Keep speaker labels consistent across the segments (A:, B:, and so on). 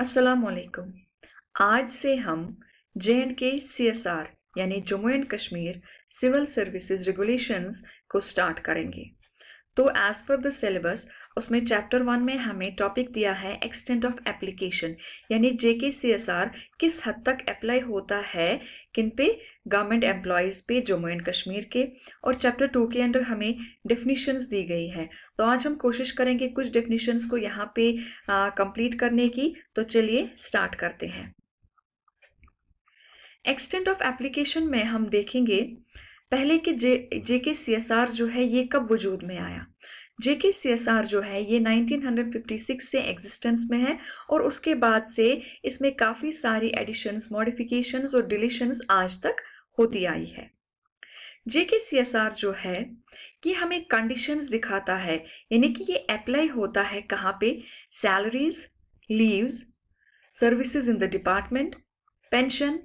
A: अस्सलाम वालेकुम आज से हम जे एंड के सी एस आर यानी Jammu and Kashmir civil services regulations को स्टार्ट करेंगे तो एज पर द सिलेबस उसमें चैप्टर वन में हमें टॉपिक दिया है एक्सटेंट ऑफ एप्लीकेशन यानी जेके सी एस आर किस हद तक अप्लाई होता है किन पे गवर्नमेंट एम्प्लॉयज़ पे जम्मू एंड कश्मीर के और चैप्टर टू के अंडर हमें डेफिनेशंस दी गई है तो आज हम कोशिश करेंगे कुछ डेफिनेशंस को यहाँ पे कंप्लीट करने की तो चलिए स्टार्ट करते हैं एक्सटेंट ऑफ एप्लीकेशन में हम देखेंगे पहले कि जे जे के सी एस आर जो है ये कब वजूद में आया जेके सी एस आर जो है ये 1956 से एग्जिस्टेंस में है और उसके बाद से इसमें काफ़ी सारी एडिशंस मॉडिफिकेशंस और डिलीशंस आज तक होती आई है जेके सी एस आर जो है कि हमें कंडीशंस दिखाता है यानी कि ये अप्लाई होता है कहाँ पे salaries leaves services in the department pension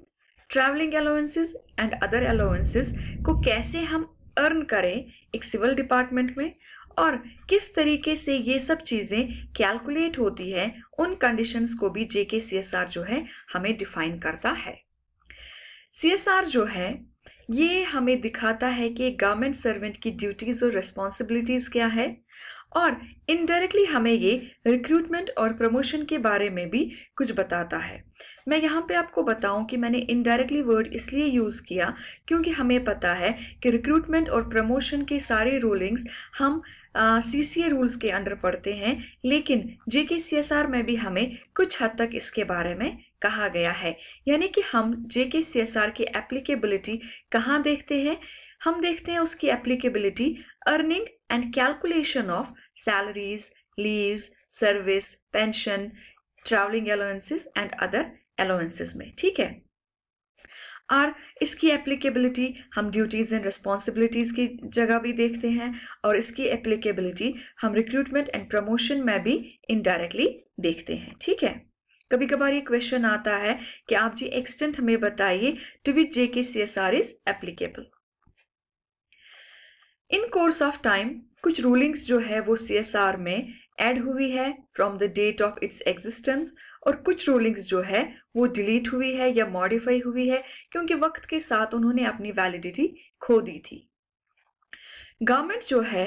A: travelling allowances and other allowances को कैसे हम अर्न करें एक सिविल डिपार्टमेंट में और किस तरीके से ये सब चीज़ें कैलकुलेट होती है उन कंडीशंस को भी जेके सी जो है हमें डिफाइन करता है सी जो है ये हमें दिखाता है कि गवर्नमेंट सर्वेंट की ड्यूटीज़ और रिस्पॉन्सिबिलिटीज़ क्या है और इनडायरेक्टली हमें ये रिक्रूटमेंट और प्रमोशन के बारे में भी कुछ बताता है मैं यहाँ पे आपको बताऊं कि मैंने इनडायरेक्टली वर्ड इसलिए यूज़ किया क्योंकि हमें पता है कि रिक्रूटमेंट और प्रमोशन के सारे रूलिंग्स हम सी सी ए रूल्स के अंडर पढ़ते हैं लेकिन जे के सी एस आर में भी हमें कुछ हद तक इसके बारे में कहा गया है यानी कि हम J K C S R की एप्लीकेबिलिटी कहाँ देखते हैं हम देखते हैं उसकी applicability earning and calculation of salaries leaves service pension travelling allowances and other allowances में ठीक है और इसकी एप्लीकेबिलिटी हम ड्यूटीज़ एंड रिस्पॉन्सिबिलिटीज़ की जगह भी देखते हैं और इसकी एप्लीकेबिलिटी हम रिक्रूटमेंट एंड प्रमोशन में भी इनडायरेक्टली देखते हैं ठीक है कभी कभार ये क्वेश्चन आता है कि आप जी एक्सटेंट हमें बताइए to which J K C S R is applicable in course of time कुछ रूलिंग्स जो है वो सी एस आर में एड हुई है from the date of its existence और कुछ रूलिंग्स जो है वो डिलीट हुई है या मॉडिफाई हुई है क्योंकि वक्त के साथ उन्होंने अपनी वैलिडिटी खो दी थी गवर्नमेंट जो है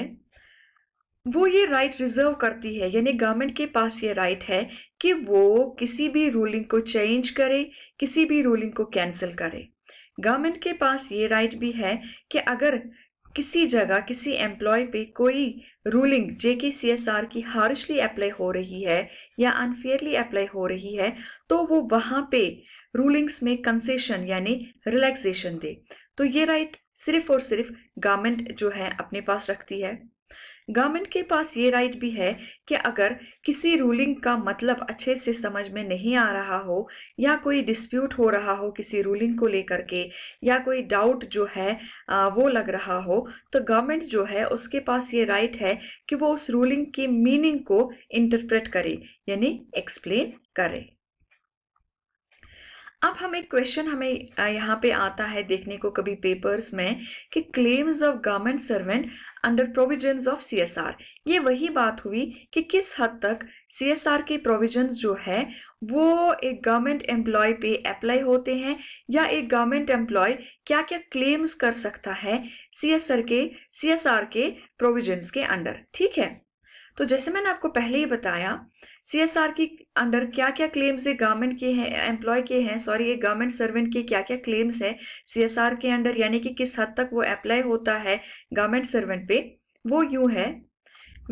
A: वो ये राइट रिजर्व करती है यानी गवर्नमेंट के पास ये राइट है कि वो किसी भी रूलिंग को चेंज करे किसी भी रूलिंग को कैंसिल करे गवर्नमेंट के पास ये राइट भी है कि अगर किसी जगह किसी एम्प्लॉय पे कोई ruling J K C S R की हार्शली अप्लाई हो रही है या अनफेयरली अप्लाई हो रही है तो वो वहाँ पे रूलिंग्स में कंसेशन यानी रिलैक्सेशन दे तो ये राइट सिर्फ और सिर्फ गवर्नमेंट जो है अपने पास रखती है गवर्नमेंट के पास ये राइट भी है कि अगर किसी रूलिंग का मतलब अच्छे से समझ में नहीं आ रहा हो या कोई डिस्प्यूट हो रहा हो किसी रूलिंग को लेकर के या कोई डाउट जो है वो लग रहा हो तो गवर्नमेंट जो है उसके पास ये राइट है कि वो उस रूलिंग की मीनिंग को इंटरप्रेट करे यानी एक्सप्लेन करे अब हम एक क्वेश्चन हमें यहाँ पे आता है देखने को कभी पेपर्स में कि claims of government servant under provisions of CSR ये वही बात हुई कि किस हद तक सीएसआर के प्रोविजंस जो है वो एक गवर्नमेंट एम्प्लॉय पे अप्लाई होते हैं या एक गवर्नमेंट एम्प्लॉय क्या क्या क्लेम्स कर सकता है सीएसआर के सीएसआर के प्रोविजंस के अंडर ठीक है तो जैसे मैंने आपको पहले ही बताया सी एस आर के अंडर क्या क्या क्लेम्स है गवर्नमेंट के हैं एम्प्लॉय के हैं सॉरी ये गवर्नमेंट सर्वेंट के क्या क्या क्लेम्स है सी एस आर के अंडर यानी कि किस हद तक वो अप्लाई होता है गवर्नमेंट सर्वेंट पे वो यू है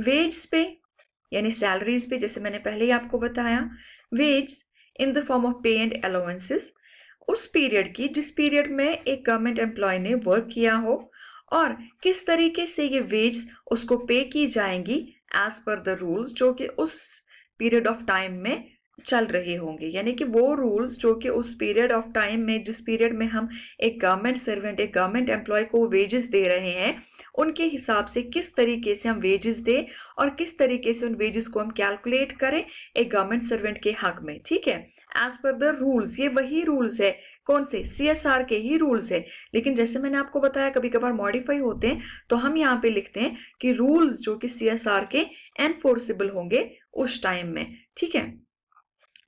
A: वेज पे यानी सैलरीज पे जैसे मैंने पहले ही आपको बताया wage in the form of pay and allowances उस पीरियड की जिस पीरियड में एक गवर्नमेंट एम्प्लॉय ने वर्क किया हो और किस तरीके से ये वेज उसको पे की जाएंगी एज पर द रूल्स जो कि उस पीरियड ऑफ टाइम में चल रहे होंगे यानी कि वो रूल्स जो कि उस पीरियड ऑफ टाइम में जिस पीरियड में हम एक गवर्नमेंट सर्वेंट एक गवर्नमेंट एम्प्लॉय को वेजेस दे रहे हैं उनके हिसाब से किस तरीके से हम वेजेस दें और किस तरीके से उन वेजेस को हम कैलकुलेट करें एक गवर्नमेंट सर्वेंट के हक में ठीक है एज पर द रूल्स ये वही रूल्स है कौन से सी एस आर के ही रूल्स है लेकिन जैसे मैंने आपको बताया कभी कभार मॉडिफाई होते हैं तो हम यहाँ पे लिखते हैं कि रूल्स जो कि सी एस आर के एनफोर्सेबल होंगे उस टाइम में ठीक है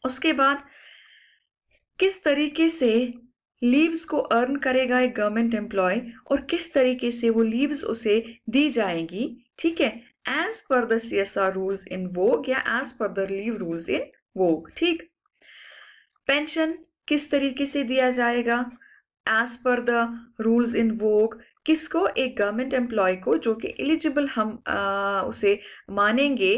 A: उसके बाद किस तरीके से लीव्स को अर्न करेगा एक गवर्नमेंट एम्प्लॉय और किस तरीके से वो लीव्स उसे दी जाएंगी ठीक है as per the C S R rules in vogue या as per the leave rules in vogue ठीक पेंशन किस तरीके से दिया जाएगा as per the rules in वोग किसको एक गवर्नमेंट एम्प्लॉय को जो कि एलिजिबल हम आ, उसे मानेंगे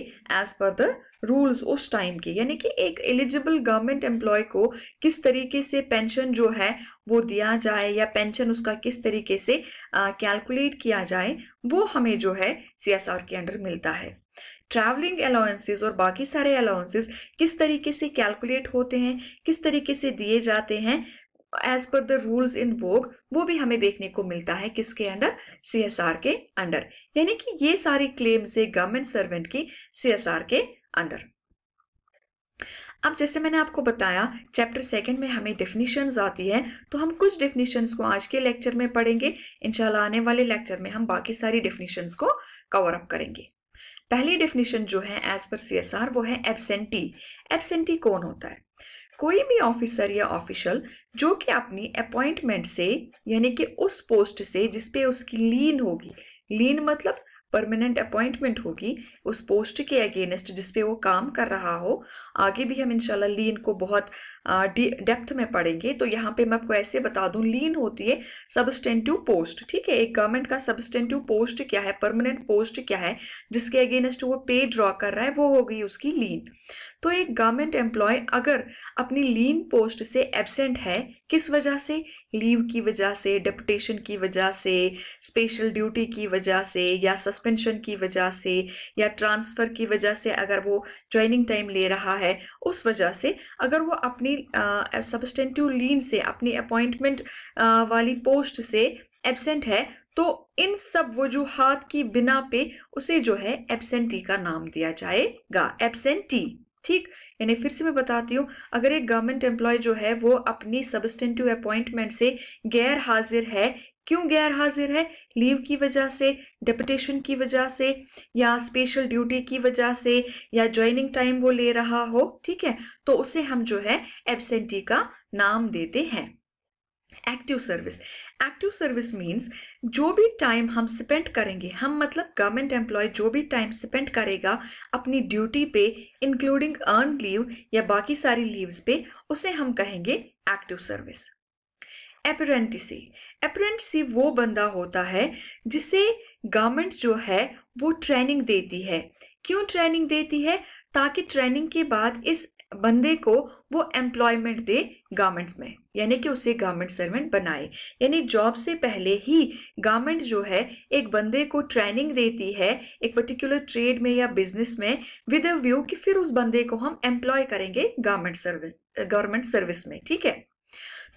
A: एज पर द रूल्स उस टाइम के यानी कि एक एलिजिबल गवर्नमेंट एम्प्लॉय को किस तरीके से पेंशन जो है वो दिया जाए या पेंशन उसका किस तरीके से कैलकुलेट किया जाए वो हमें जो है सीएसआर के अंडर मिलता है ट्रैवलिंग अलाउंसेज और बाकी सारे अलाउंसेस किस तरीके से कैलकुलेट होते हैं किस तरीके से दिए जाते हैं as per the rules in वोग वो भी हमें देखने को मिलता है किसके अंडर सी के अंडर यानी कि ये सारी क्लेम्स है गवर्नमेंट सर्वेंट की सी के अंडर अब जैसे मैंने आपको बताया चैप्टर सेकंड में हमें डेफिनेशंस आती है तो हम कुछ डेफिनेशंस को आज के लेक्चर में पढ़ेंगे इंशाल्लाह आने वाले लेक्चर में हम बाकी सारी डेफिनेशंस को कवर अप करेंगे पहली डेफिनेशन जो है एज पर सी वो है एबसेंटी एबसेंटी कौन होता है कोई भी ऑफिसर या ऑफिशल जो कि अपनी अपॉइंटमेंट से यानी कि उस पोस्ट से जिसपे उसकी लीन होगी लीन मतलब परमानेंट अपॉइंटमेंट होगी उस पोस्ट के अगेंस्ट जिसपे वो काम कर रहा हो आगे भी हम इंशाल्लाह लीन को बहुत डेप्थ में पढ़ेंगे तो यहाँ पे मैं आपको ऐसे बता दूं लीन होती है सबस्टेंटिव पोस्ट ठीक है एक गवर्नमेंट का सबस्टेंटिव पोस्ट क्या है परमानेंट पोस्ट क्या है जिसके अगेंस्ट वो पे ड्रॉ कर रहा है वो हो गई उसकी लीन तो एक गवर्नमेंट एम्प्लॉय अगर अपनी लीन पोस्ट से एबसेंट है किस वजह से लीव की वजह से डेपुटेशन की वजह से स्पेशल ड्यूटी की वजह से या सस्पेंशन की वजह से या ट्रांसफ़र की वजह से अगर वो ज्वाइनिंग टाइम ले रहा है उस वजह से अगर वो अपनी अपनी सब्सटेंटिव लीन से अपनी अपॉइंटमेंट वाली पोस्ट से एबसेंट है तो इन सब वजूहत की बिना पे उसे जो है एबसेंटी का नाम दिया जाएगा एबसेंटी ठीक यानी फिर से मैं बताती हूँ अगर एक गवर्नमेंट एम्प्लॉय जो है वो अपनी सबस्टेंटिव अपॉइंटमेंट से गैर हाजिर है क्यों गैर हाजिर है लीव की वजह से डेपुटेशन की वजह से या स्पेशल ड्यूटी की वजह से या ज्वाइनिंग टाइम वो ले रहा हो ठीक है तो उसे हम जो है एबसेंटी का नाम देते हैं active service active service means जो भी टाइम हम स्पेंड करेंगे हम मतलब गवर्नमेंट एम्प्लॉय जो भी टाइम स्पेंड करेगा अपनी ड्यूटी पे इंक्लूडिंग अर्न लीव या बाकी सारी लीव्स पे उसे हम कहेंगे एक्टिव सर्विस अप्रेंटिसी अप्रेंटिसी वो बंदा होता है जिसे गवर्नमेंट जो है वो ट्रेनिंग देती है क्यों ट्रेनिंग देती है ताकि ट्रेनिंग के बाद इस बंदे को वो एम्प्लॉयमेंट दे गारमेंट्स में यानी कि उसे गवर्नमेंट सर्वेंट बनाए यानी जॉब से पहले ही गवर्नमेंट जो है एक बंदे को ट्रेनिंग देती है एक पर्टिकुलर ट्रेड में या बिजनेस में विद अ व्यू कि फिर उस बंदे को हम एम्प्लॉय करेंगे गवर्नमेंट सर्विस गवर्नमेंट सर्विस में ठीक है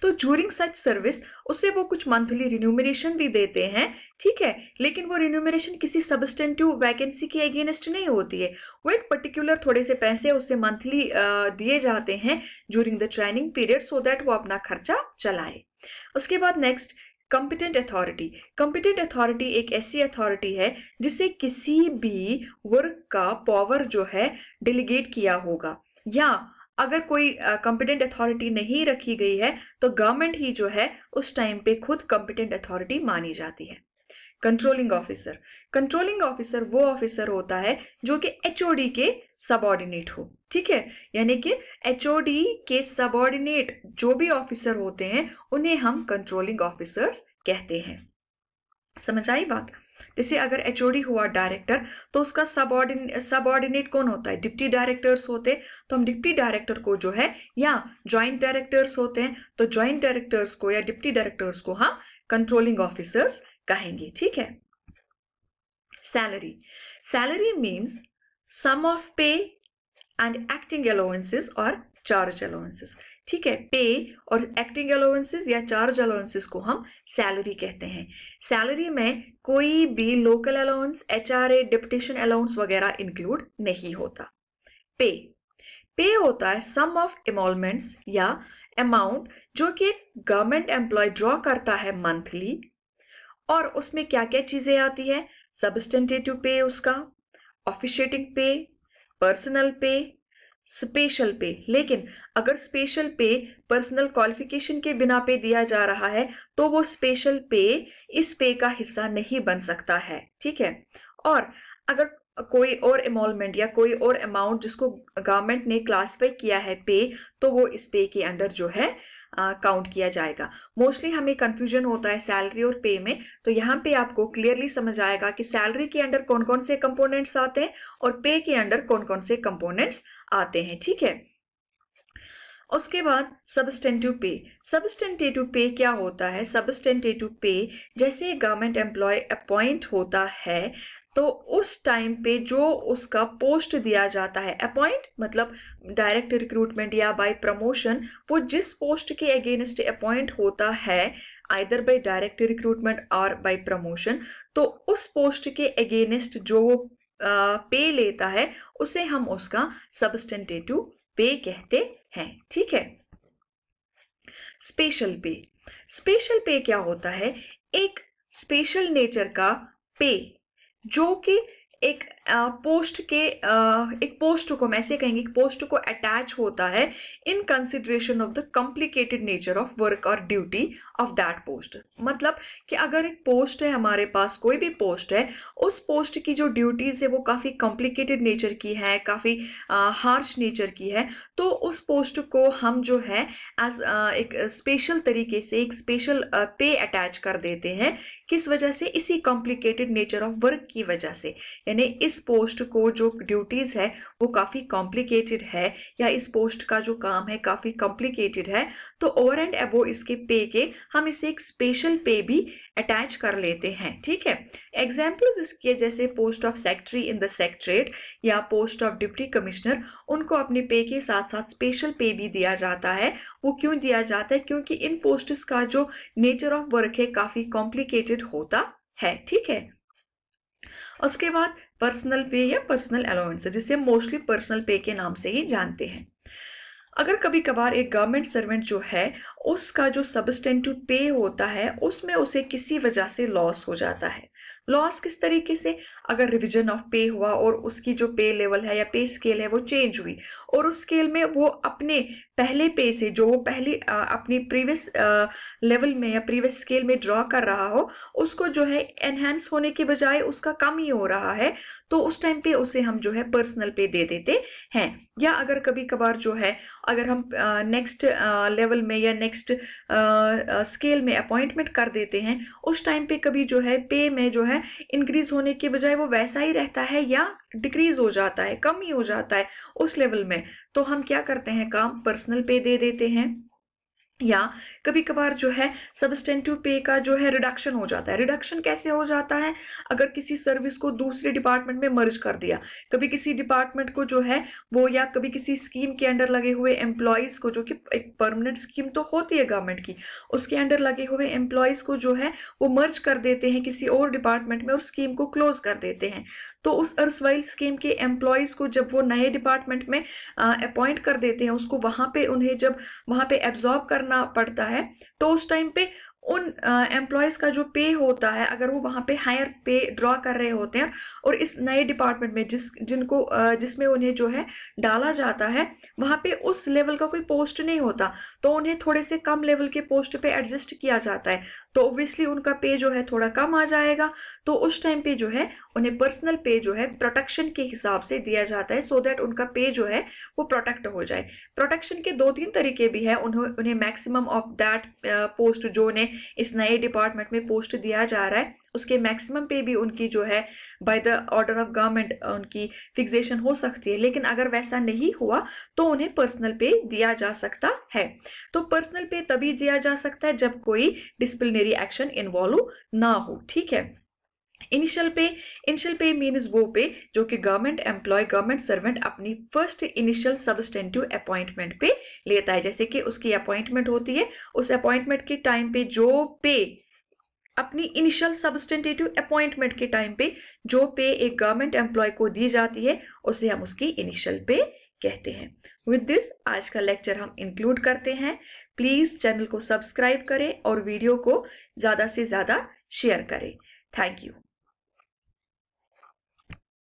A: तो ज्यूरिंग सच सर्विस उसे वो कुछ मंथली रिन्यूमरेशन भी देते हैं ठीक है लेकिन वो रिन्यूमरेशन किसी सब्सटेंटिव वैकेंसी के अगेंस्ट नहीं होती है वो एक पर्टिकुलर थोड़े से पैसे उसे मंथली दिए जाते हैं during the training period so that वो अपना खर्चा चलाए उसके बाद next competent authority competent authority एक ऐसी अथॉरिटी है जिसे किसी भी वर्क का पावर जो है डेलीगेट किया होगा या अगर कोई कॉम्पिटेंट अथॉरिटी नहीं रखी गई है तो गवर्नमेंट ही जो है उस टाइम पे खुद कॉम्पिटेंट अथॉरिटी मानी जाती है कंट्रोलिंग ऑफिसर कंट्रोलिंग ऑफिसर वो ऑफिसर होता है जो कि एचओडी के सबॉर्डिनेट हो ठीक है यानी कि एचओडी के सबॉर्डिनेट जो भी ऑफिसर होते हैं उन्हें हम कंट्रोलिंग ऑफिसर्स कहते हैं समझ आई बात जैसे अगर एच हुआ डायरेक्टर तो उसका सबऑर्डिन सबऑर्डिनेट कौन होता है डिप्टी डायरेक्टर्स होते तो हम डिप्टी डायरेक्टर को जो है या ज्वाइंट डायरेक्टर्स होते हैं तो ज्वाइंट डायरेक्टर्स को या डिप्टी डायरेक्टर्स को हम कंट्रोलिंग ऑफिसर्स कहेंगे ठीक है salary salary means sum of pay and acting allowances और चार्ज अलाउंसेस ठीक है पे और एक्टिंग अलाउंसेस या चार्ज अलाउंसेस को हम सैलरी कहते हैं सैलरी में कोई भी local allowance H R A allowance वगैरह इंक्लूड नहीं होता पे पे होता है सम ऑफ इमोलमेंट्स या अमाउंट जो कि एक गवर्नमेंट एम्प्लॉय ड्रॉ करता है मंथली और उसमें क्या क्या चीजें आती है सबस्टेंटेटिव पे उसका ऑफिशियटिंग पे पर्सनल पे स्पेशल पे लेकिन अगर स्पेशल पे पर्सनल क्वालिफिकेशन के बिना पे दिया जा रहा है तो वो स्पेशल पे इस पे का हिस्सा नहीं बन सकता है ठीक है और अगर कोई और इमोलमेंट या कोई और अमाउंट जिसको गवर्नमेंट ने क्लासिफाई किया है पे तो वो इस पे के अंडर जो है काउंट किया जाएगा मोस्टली हमें कंफ्यूजन होता है सैलरी और पे में तो यहाँ पे आपको क्लियरली समझ आएगा कि सैलरी के अंडर कौन कौन से कंपोनेंट्स आते हैं और पे के अंडर कौन कौन से कंपोनेंट्स आते हैं ठीक है उसके बाद सबस्टेंटिव पे सबस्टेंटेटिव पे क्या होता है सबस्टेंटेटिव पे जैसे गवर्नमेंट एम्प्लॉय अपॉइंट होता है तो उस टाइम पे जो उसका पोस्ट दिया जाता है अपॉइंट मतलब डायरेक्ट रिक्रूटमेंट या बाय प्रमोशन वो जिस पोस्ट के अगेंस्ट अपॉइंट होता है आइदर बाय डायरेक्ट रिक्रूटमेंट और बाय प्रमोशन तो उस पोस्ट के अगेंस्ट जो वो पे लेता है उसे हम उसका सबस्टेंटेटिव पे कहते हैं ठीक है स्पेशल पे स्पेशल पे क्या होता है एक स्पेशल नेचर का पे जो कि एक पोस्ट के एक पोस्ट को मैं ऐसे कहेंगे पोस्ट को अटैच होता है in consideration of the complicated nature of work और ड्यूटी ऑफ दैट पोस्ट मतलब कि अगर एक पोस्ट है हमारे पास कोई भी पोस्ट है उस पोस्ट की जो ड्यूटीज है वो काफ़ी कॉम्प्लिकेटेड नेचर की है काफ़ी हार्श नेचर की है तो उस पोस्ट को हम जो है एज एक स्पेशल तरीके से एक स्पेशल पे अटैच कर देते हैं किस वजह से इसी कॉम्प्लिकेटेड नेचर ऑफ वर्क की वजह से यानी इस इस पोस्ट को जो ड्यूटीज है वो काफ़ी कॉम्प्लिकेटेड है या इस पोस्ट का जो काम है काफ़ी कॉम्प्लिकेटेड है तो ओवर एंड एबो इसके पे के हम इसे एक स्पेशल पे भी अटैच कर लेते हैं ठीक है एग्जाम्पल्स इसके जैसे post of secretary in the secret या पोस्ट ऑफ डिप्टी कमिश्नर उनको अपने पे के साथ साथ स्पेशल पे भी दिया जाता है वो क्यों दिया जाता है क्योंकि इन पोस्ट का जो नेचर ऑफ वर्क है काफ़ी कॉम्प्लिकेटेड होता है ठीक है और उसके बाद पर्सनल पे या पर्सनल अलाउंस जिसे हम मोस्टली पर्सनल पे के नाम से ही जानते हैं अगर कभी कभार एक गवर्नमेंट सर्वेंट जो है उसका जो सबस्टेंटिव पे होता है उसमें उसे किसी वजह से लॉस हो जाता है लॉस किस तरीके से अगर रिविजन ऑफ पे हुआ और उसकी जो पे लेवल है या पे स्केल है वो चेंज हुई और उस स्केल में वो अपने पहले पे से जो वो पहले आ, अपनी प्रीवियस लेवल में या प्रीवियस स्केल में ड्रॉ कर रहा हो उसको जो है एनहेंस होने के बजाय उसका कम ही हो रहा है तो उस टाइम पे उसे हम जो है पर्सनल पे दे देते हैं या अगर कभी कभार जो है अगर हम नेक्स्ट लेवल में या नेक्स्ट स्केल में अपॉइंटमेंट कर देते हैं उस टाइम पे कभी जो है पे में जो है है इंक्रीज होने के बजाय वो वैसा ही रहता है या डिक्रीज हो जाता है कम ही हो जाता है उस लेवल में तो हम क्या करते हैं काम पर्सनल पे दे देते हैं या कभी कभार जो है सबस्टेंटिव पे का जो है रिडक्शन हो जाता है रिडक्शन कैसे हो जाता है अगर किसी सर्विस को दूसरे डिपार्टमेंट में मर्ज कर दिया कभी किसी डिपार्टमेंट को जो है वो या कभी किसी स्कीम के अंडर लगे हुए एम्प्लॉयज़ को जो कि एक परमानेंट स्कीम तो होती है गवर्नमेंट की उसके अंडर लगे हुए एम्प्लॉयज़ को जो है वो मर्ज कर देते हैं किसी और डिपार्टमेंट में और स्कीम को क्लोज कर देते हैं तो उस अर्सवाइल स्कीम के एम्प्लॉयज़ को जब वो नए डिपार्टमेंट में अपॉइंट कर देते हैं उसको वहाँ पर उन्हें जब वहाँ पर एब्जॉर्ब कर करना पड़ता है तो उस टाइम पे उन एम्प्लॉयज़ का जो पे होता है अगर वो वहाँ पे हायर पे ड्रॉ कर रहे होते हैं और इस नए डिपार्टमेंट में जिस जिनको जिसमें उन्हें जो है डाला जाता है वहाँ पे उस लेवल का कोई पोस्ट नहीं होता तो उन्हें थोड़े से कम लेवल के पोस्ट पे एडजस्ट किया जाता है तो ओब्वियसली उनका पे जो है थोड़ा कम आ जाएगा तो उस टाइम पे जो है उन्हें पर्सनल पे जो है प्रोटेक्शन के हिसाब से दिया जाता है सो so दैट उनका पे जो है वो प्रोटेक्ट हो जाए प्रोटेक्शन के दो तीन तरीके भी हैं उन्हों, उन्हें मैक्सिमम ऑफ दैट पोस्ट जो उन्हें इस नए डिपार्टमेंट में पोस्ट दिया जा रहा है उसके मैक्सिमम पे भी उनकी जो है by the order of government उनकी फिक्सेशन हो सकती है लेकिन अगर वैसा नहीं हुआ तो उन्हें पर्सनल पे दिया जा सकता है तो पर्सनल पे तभी दिया जा सकता है जब कोई डिसिप्लिनरी एक्शन इन्वॉल्व ना हो ठीक है इनिशियल पे इनिशियल पे मीन्स वो पे जो कि गवर्नमेंट एम्प्लॉय गवर्नमेंट सर्वेंट अपनी फर्स्ट इनिशियल सबस्टेंटिव अपॉइंटमेंट पे लेता है जैसे कि उसकी अपॉइंटमेंट होती है उस अपॉइंटमेंट के टाइम पे जो पे अपनी इनिशियल सबस्टेंटेटिव अपॉइंटमेंट के टाइम पे जो पे एक गवर्नमेंट एम्प्लॉय को दी जाती है उसे हम उसकी इनिशियल पे कहते हैं विद दिस आज का लेक्चर हम इंक्लूड करते हैं प्लीज चैनल को सब्सक्राइब करें और वीडियो को ज्यादा से ज्यादा शेयर करें थैंक यू